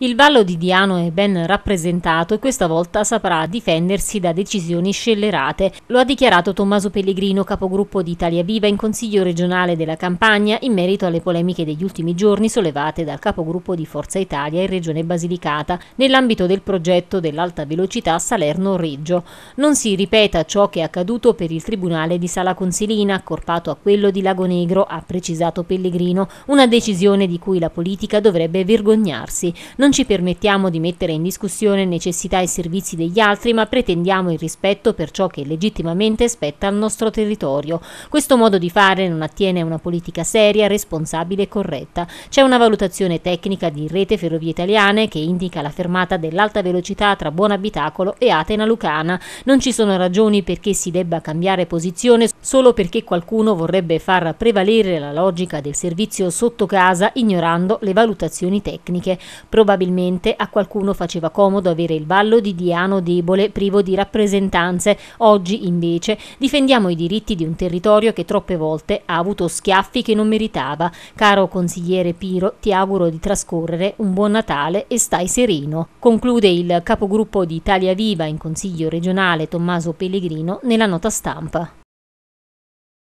Il Vallo di Diano è ben rappresentato e questa volta saprà difendersi da decisioni scellerate. Lo ha dichiarato Tommaso Pellegrino, capogruppo di Italia Viva in Consiglio regionale della Campania, in merito alle polemiche degli ultimi giorni sollevate dal capogruppo di Forza Italia in Regione Basilicata nell'ambito del progetto dell'alta velocità Salerno-Reggio. Non si ripeta ciò che è accaduto per il Tribunale di Sala Consilina, accorpato a quello di Lago Negro, ha precisato Pellegrino, una decisione di cui la politica dovrebbe vergognarsi. Non non ci permettiamo di mettere in discussione necessità e servizi degli altri, ma pretendiamo il rispetto per ciò che legittimamente spetta al nostro territorio. Questo modo di fare non attiene a una politica seria, responsabile e corretta. C'è una valutazione tecnica di Rete Ferrovie Italiane che indica la fermata dell'alta velocità tra Buonabitacolo e Atena Lucana. Non ci sono ragioni perché si debba cambiare posizione solo perché qualcuno vorrebbe far prevalere la logica del servizio sotto casa ignorando le valutazioni tecniche. Probabilmente Probabilmente a qualcuno faceva comodo avere il ballo di Diano debole, privo di rappresentanze. Oggi, invece, difendiamo i diritti di un territorio che troppe volte ha avuto schiaffi che non meritava. Caro consigliere Piro, ti auguro di trascorrere un buon Natale e stai sereno. Conclude il capogruppo di Italia Viva in Consiglio regionale Tommaso Pellegrino nella nota stampa.